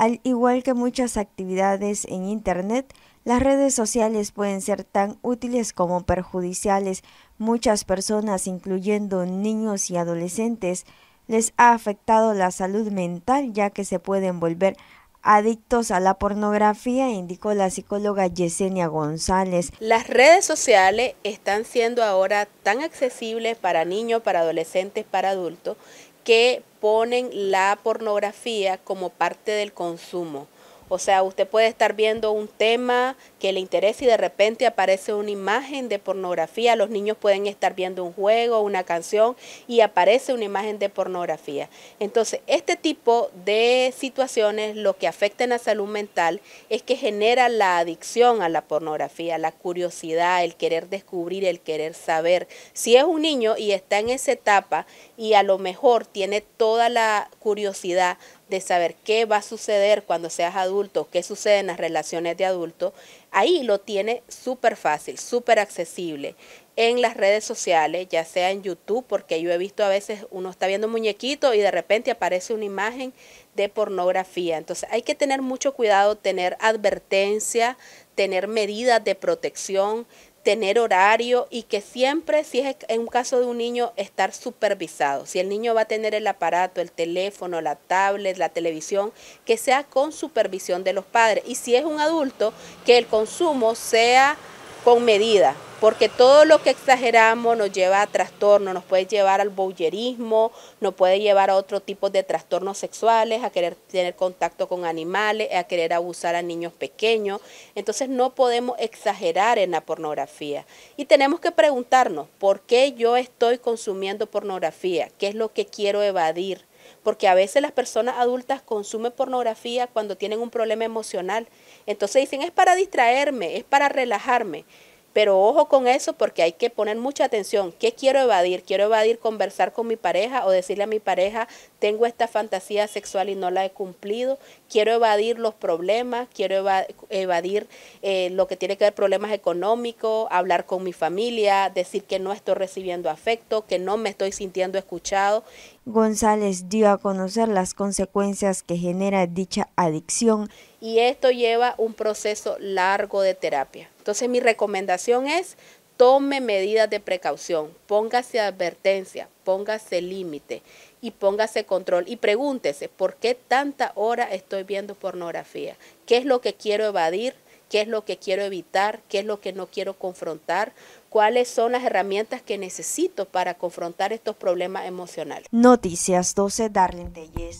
Al igual que muchas actividades en Internet, las redes sociales pueden ser tan útiles como perjudiciales. Muchas personas, incluyendo niños y adolescentes, les ha afectado la salud mental ya que se pueden volver adictos a la pornografía, indicó la psicóloga Yesenia González. Las redes sociales están siendo ahora tan accesibles para niños, para adolescentes, para adultos, que ponen la pornografía como parte del consumo. O sea, usted puede estar viendo un tema que le interesa y de repente aparece una imagen de pornografía. Los niños pueden estar viendo un juego, una canción y aparece una imagen de pornografía. Entonces, este tipo de situaciones lo que afecta en la salud mental es que genera la adicción a la pornografía, la curiosidad, el querer descubrir, el querer saber. Si es un niño y está en esa etapa y a lo mejor tiene toda la curiosidad de saber qué va a suceder cuando seas adulto, qué sucede en las relaciones de adulto, ahí lo tiene súper fácil, súper accesible. En las redes sociales, ya sea en YouTube, porque yo he visto a veces uno está viendo un muñequito y de repente aparece una imagen de pornografía. Entonces hay que tener mucho cuidado, tener advertencia, tener medidas de protección, tener horario y que siempre, si es en un caso de un niño, estar supervisado. Si el niño va a tener el aparato, el teléfono, la tablet, la televisión, que sea con supervisión de los padres. Y si es un adulto, que el consumo sea con medida, porque todo lo que exageramos nos lleva a trastorno, nos puede llevar al bowlerismo, nos puede llevar a otro tipo de trastornos sexuales, a querer tener contacto con animales, a querer abusar a niños pequeños. Entonces no podemos exagerar en la pornografía. Y tenemos que preguntarnos, ¿por qué yo estoy consumiendo pornografía? ¿Qué es lo que quiero evadir? porque a veces las personas adultas consumen pornografía cuando tienen un problema emocional. Entonces dicen, es para distraerme, es para relajarme. Pero ojo con eso porque hay que poner mucha atención. ¿Qué quiero evadir? Quiero evadir conversar con mi pareja o decirle a mi pareja, tengo esta fantasía sexual y no la he cumplido. Quiero evadir los problemas, quiero evadir eh, lo que tiene que ver problemas económicos, hablar con mi familia, decir que no estoy recibiendo afecto, que no me estoy sintiendo escuchado González dio a conocer las consecuencias que genera dicha adicción. Y esto lleva un proceso largo de terapia. Entonces mi recomendación es tome medidas de precaución, póngase advertencia, póngase límite y póngase control y pregúntese por qué tanta hora estoy viendo pornografía, qué es lo que quiero evadir, qué es lo que quiero evitar, qué es lo que no quiero confrontar, cuáles son las herramientas que necesito para confrontar estos problemas emocionales. Noticias 12, Darlene Telles.